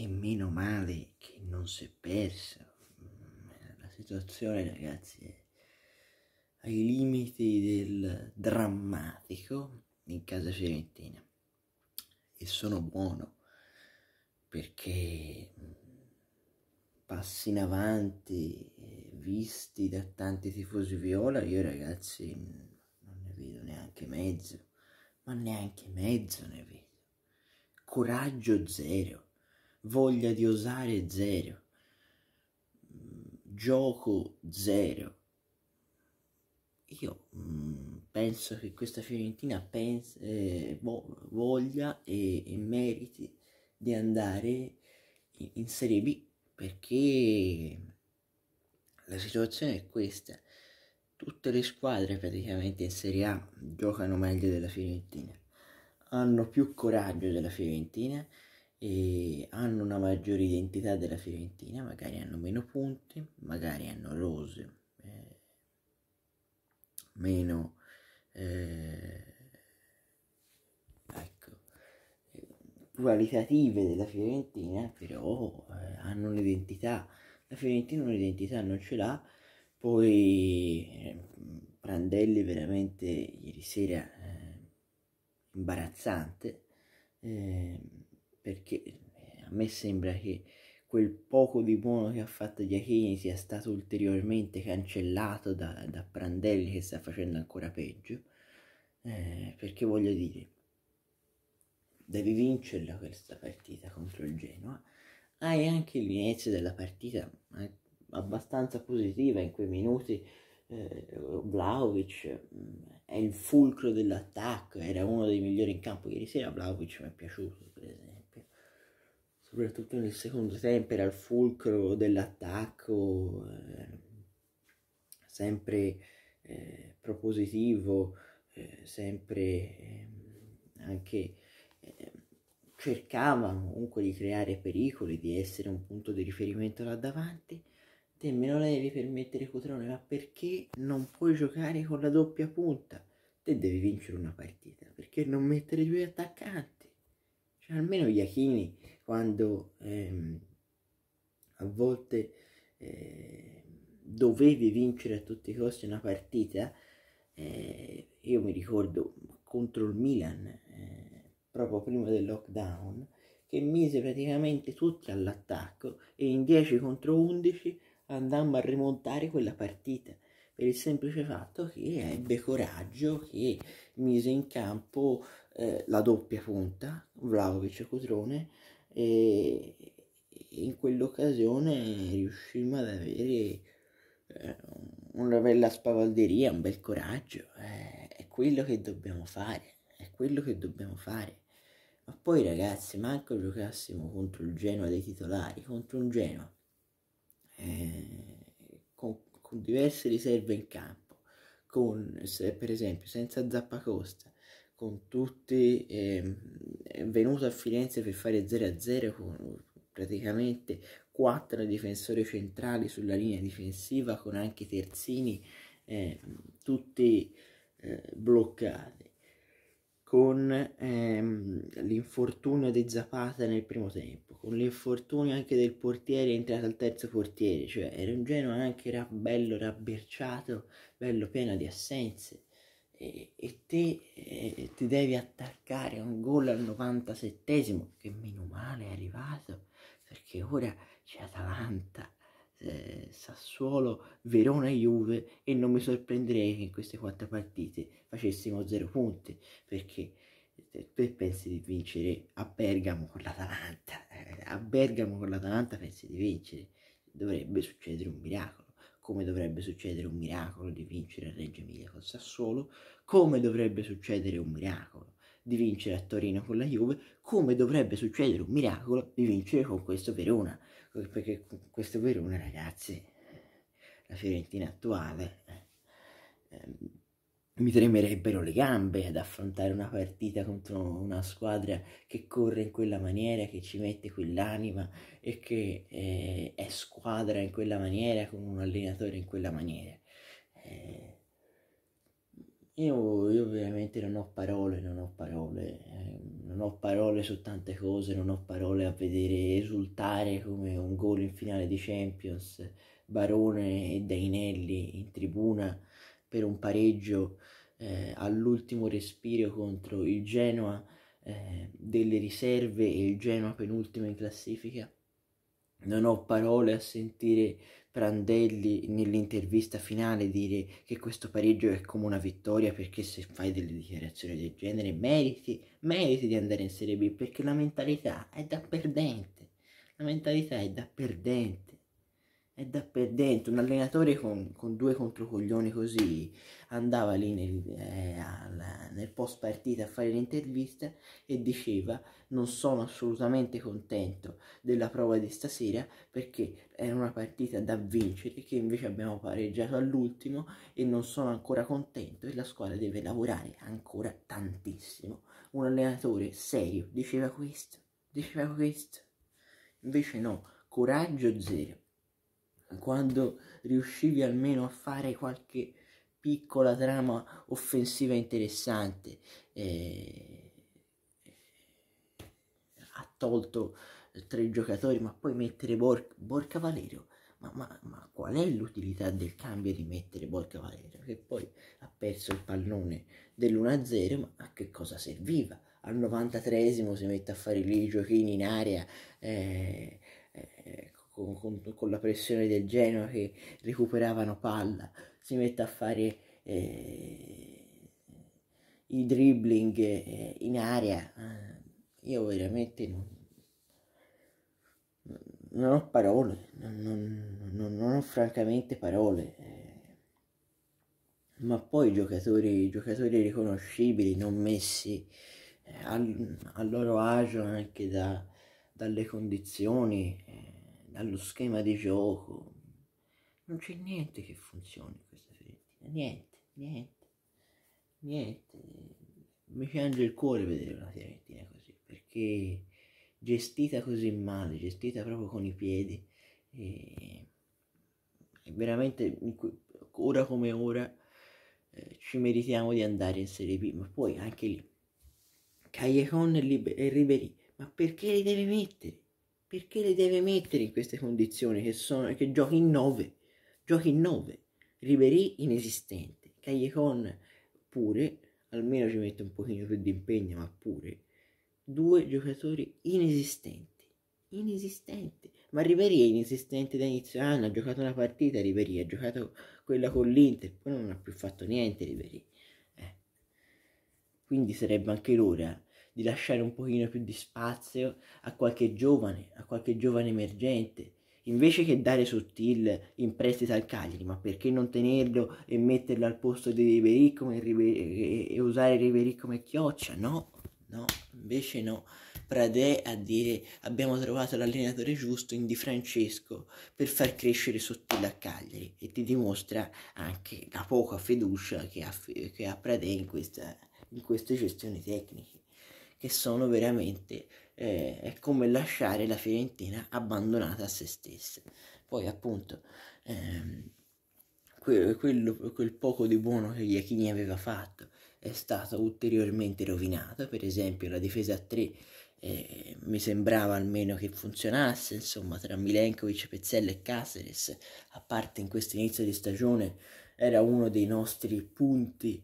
e meno male che non si è persa. La situazione, ragazzi, è ai limiti del drammatico in casa Fiorentina. E sono buono perché passi in avanti visti da tanti tifosi viola, io ragazzi non ne vedo neanche mezzo, ma neanche mezzo ne vedo. Coraggio zero voglia di osare zero, gioco zero. Io mm, penso che questa Fiorentina pensi, eh, voglia e, e, meriti di andare in, in Serie B perché la situazione è questa. Tutte le squadre praticamente in Serie A giocano meglio della Fiorentina, hanno più coraggio della Fiorentina e hanno una maggiore identità della Fiorentina, magari hanno meno punti, magari hanno rose eh, meno eh, ecco, qualitative della Fiorentina, però eh, hanno un'identità. La Fiorentina un'identità non ce l'ha, poi Prandelli veramente ieri sera eh, imbarazzante. Eh, perché eh, a me sembra che quel poco di buono che ha fatto Giachini sia stato ulteriormente cancellato da, da Prandelli che sta facendo ancora peggio, eh, perché voglio dire, devi vincerla questa partita contro il Genoa, hai anche l'inizio della partita eh, abbastanza positiva in quei minuti, eh, Vlaovic mm, è il fulcro dell'attacco, era uno dei migliori in campo ieri sera, Vlaovic mi è piaciuto soprattutto nel secondo tempo era il fulcro dell'attacco, eh, sempre eh, propositivo, eh, sempre eh, anche eh, cercava comunque di creare pericoli, di essere un punto di riferimento là davanti. Te me lo levi per mettere Cotrone, ma perché non puoi giocare con la doppia punta? Te devi vincere una partita, perché non mettere due attaccanti? Cioè, almeno achini quando ehm, a volte eh, dovevi vincere a tutti i costi una partita, eh, io mi ricordo contro il Milan, eh, proprio prima del lockdown, che mise praticamente tutti all'attacco e in 10 contro 11 andammo a rimontare quella partita per il semplice fatto che ebbe coraggio, che mise in campo eh, la doppia punta, Vlaovic e Cotrone, e, in quell'occasione riuscimmo ad avere eh, una bella spavalderia, un bel coraggio, eh, è quello che dobbiamo fare, è quello che dobbiamo fare. Ma poi ragazzi, manco giocassimo contro il Genoa dei titolari, contro un Genoa eh, con, con diverse riserve in campo, con se, per esempio senza Zappacosta, con tutti, eh, è venuto a Firenze per fare 0-0 con praticamente quattro difensori centrali sulla linea difensiva con anche terzini eh, tutti eh, bloccati con ehm, l'infortunio di Zapata nel primo tempo, con l'infortunio anche del portiere entrato al terzo portiere, cioè era un Genoa anche era bello rabberciato, bello pieno di assenze, e, te e, eh, ti devi attaccare un gol al 97 che meno male è arrivato perché ora c'è Atalanta, eh, Sassuolo, Verona e Juve e non mi sorprenderei che in queste quattro partite facessimo zero punti perché eh, tu pensi di vincere a Bergamo con l'Atalanta, eh, a Bergamo con l'Atalanta pensi di vincere, dovrebbe succedere un miracolo come dovrebbe succedere un miracolo di vincere a Reggio Emilia con Sassuolo, come dovrebbe succedere un miracolo di vincere a Torino con la Juve, come dovrebbe succedere un miracolo di vincere con questo Verona, perché con questo Verona, ragazzi, la Fiorentina attuale... Eh, ehm, mi tremerebbero le gambe ad affrontare una partita contro una squadra che corre in quella maniera, che ci mette quell'anima e che eh, è squadra in quella maniera, con un allenatore in quella maniera. Eh, io, io, veramente non ho parole, non ho parole, eh, non ho parole su tante cose, non ho parole a vedere esultare come un gol in finale di Champions, Barone e Dainelli in tribuna per un pareggio eh, all'ultimo respiro contro il Genoa eh, delle riserve e il Genoa penultimo in classifica. Non ho parole a sentire Prandelli nell'intervista finale dire che questo pareggio è come una vittoria perché se fai delle dichiarazioni del genere meriti, meriti di andare in Serie B perché la mentalità è da perdente, la mentalità è da perdente è da per dentro. Un allenatore con, con due controcoglioni così andava lì nel, eh, al, nel post partita a fare l'intervista e diceva non sono assolutamente contento della prova di stasera perché era una partita da vincere che invece abbiamo pareggiato all'ultimo e non sono ancora contento e la squadra deve lavorare ancora tantissimo. Un allenatore serio diceva questo, diceva questo. Invece no, coraggio zero quando riuscivi almeno a fare qualche piccola trama offensiva interessante. Eh, ha tolto tre giocatori, ma poi mettere Bor- Borca Valerio. Ma, ma, ma, qual è l'utilità del cambio di mettere Borca Valerio? Che poi ha perso il pallone dell'1-0, ma a che cosa serviva? Al 93 esimo si mette a fare lì i giochini in area. Eh, con, con, con la pressione del Genoa che recuperavano palla, si mette a fare eh, i dribbling eh, in aria. Eh, io veramente non, non ho parole, non, non, non, ho francamente parole. Eh, ma poi giocatori, giocatori riconoscibili, non messi eh, al, al loro agio anche da, dalle condizioni allo schema di gioco. Non c'è niente che funzioni in questa Fiorentina, niente, niente, niente. Mi piange il cuore vedere una Fiorentina così, perché gestita così male, gestita proprio con i piedi, e, e veramente ora come ora eh, ci meritiamo di andare in Serie B, ma poi anche lì, Callecon e, Liber- Ribery, ma perché li devi mettere? Perché le deve mettere in queste condizioni che, sono, che giochi in 9? Giochi in 9. Ribery inesistente. Cagliecon pure, almeno ci mette un pochino più di impegno, ma pure. Due giocatori inesistenti. Inesistenti. Ma Ribery è inesistente da inizio anno, ha giocato una partita Ribery, ha giocato quella con l'Inter, poi non ha più fatto niente Ribery. Eh. Quindi sarebbe anche l'ora di lasciare un pochino più di spazio a qualche giovane, a qualche giovane emergente. Invece che dare Sottil in prestito al Cagliari, ma perché non tenerlo e metterlo al posto di Ribery come Ribery, e usare Ribery come chioccia? No, no, invece no. Pradè a dire abbiamo trovato l'allenatore giusto in Di Francesco per far crescere Sottile a Cagliari e ti dimostra anche la poca fiducia che ha, che ha Pradè in, questa, in queste gestioni tecniche che sono veramente eh, è come lasciare la Fiorentina abbandonata a se stessa. Poi appunto ehm, que- quello, quel poco di buono che Iachini aveva fatto è stato ulteriormente rovinato, per esempio la difesa a 3 eh, mi sembrava almeno che funzionasse, insomma tra Milenkovic, Pezzella e Caceres, a parte in questo inizio di stagione era uno dei nostri punti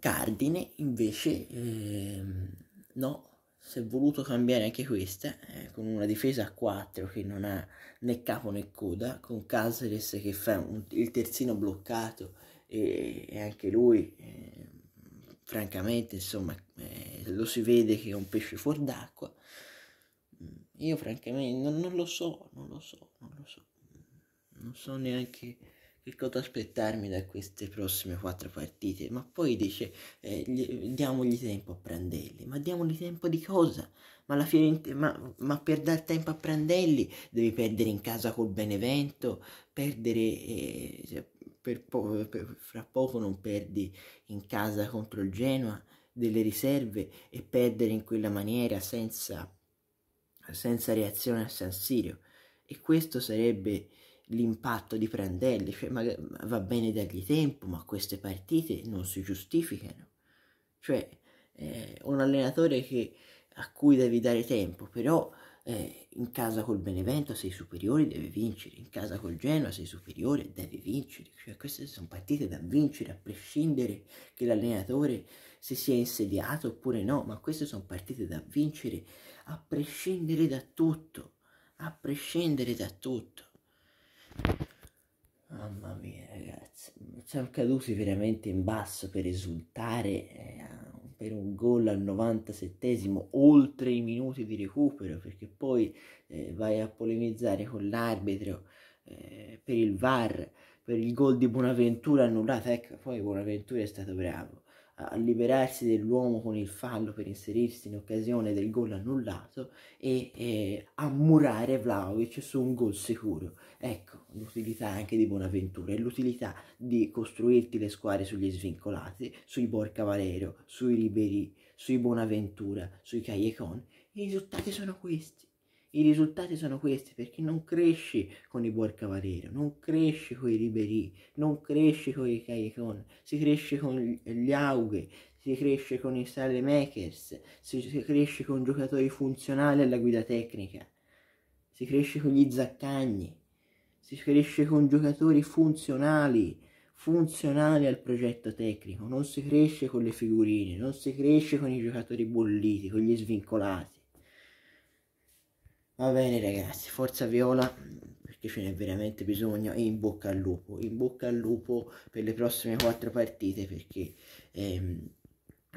cardine, invece... Ehm, No, si è voluto cambiare anche questa eh, con una difesa a 4 che non ha né capo né coda, con Caceres che fa un, il terzino bloccato e, e anche lui, eh, francamente, insomma, eh, lo si vede che è un pesce fuor d'acqua. Mm, io francamente non, non lo so, non lo so, non lo so, non so neanche che cosa aspettarmi da queste prossime quattro partite, ma poi dice eh, gli, diamogli tempo a Prandelli. ma diamogli tempo di cosa? Ma, la Fiorent- ma, ma per dar tempo a Prandelli devi perdere in casa col Benevento, perdere... Eh, cioè, per po- per, fra poco non perdi in casa contro il Genoa delle riserve e perdere in quella maniera senza, senza reazione a San Sirio. E questo sarebbe l'impatto di Prandelli, cioè, ma, va bene dargli tempo, ma queste partite non si giustificano. Cioè, eh, un allenatore che, a cui devi dare tempo, però eh, in casa col Benevento sei superiore, devi vincere, in casa col Genoa sei superiore, devi vincere. Cioè, queste sono partite da vincere, a prescindere che l'allenatore si sia insediato oppure no, ma queste sono partite da vincere, a prescindere da tutto, a prescindere da tutto. Mamma mia ragazzi, siamo caduti veramente in basso per esultare eh, per un gol al 97 oltre i minuti di recupero perché poi eh, vai a polemizzare con l'arbitro eh, per il VAR, per il gol di Bonaventura annullato, ecco poi Bonaventura è stato bravo a liberarsi dell'uomo con il fallo per inserirsi in occasione del gol annullato e, e ammurare Vlaovic su un gol sicuro. Ecco l'utilità anche di Bonaventura e l'utilità di costruirti le squadre sugli svincolati, sui Borca Valero, sui Ribéry, sui Bonaventura, sui Callecon. I risultati sono questi. I risultati sono questi perché non cresci con i Buon Cavaliere, non cresci con i liberi, non cresci con i Caicon, si cresce con gli Aughe, si cresce con i Makers, si cresce con giocatori funzionali alla guida tecnica, si cresce con gli Zaccagni, si cresce con giocatori funzionali, funzionali al progetto tecnico, non si cresce con le figurine, non si cresce con i giocatori bolliti, con gli svincolati Va bene ragazzi, forza Viola, perché ce n'è veramente bisogno e in bocca al lupo, in bocca al lupo per le prossime quattro partite perché ehm,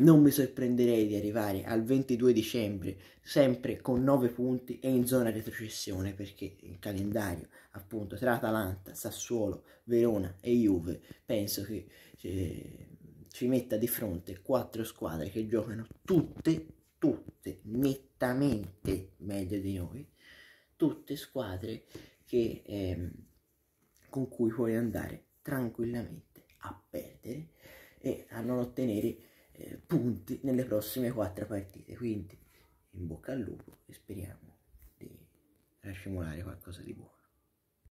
non mi sorprenderei di arrivare al 22 dicembre sempre con 9 punti e in zona retrocessione perché il calendario appunto tra Atalanta, Sassuolo, Verona e Juve penso che eh, ci metta di fronte quattro squadre che giocano tutte tutte nettamente meglio di noi, tutte squadre che, eh, con cui puoi andare tranquillamente a perdere e a non ottenere eh, punti nelle prossime quattro partite. Quindi in bocca al lupo e speriamo di raccimolare qualcosa di buono.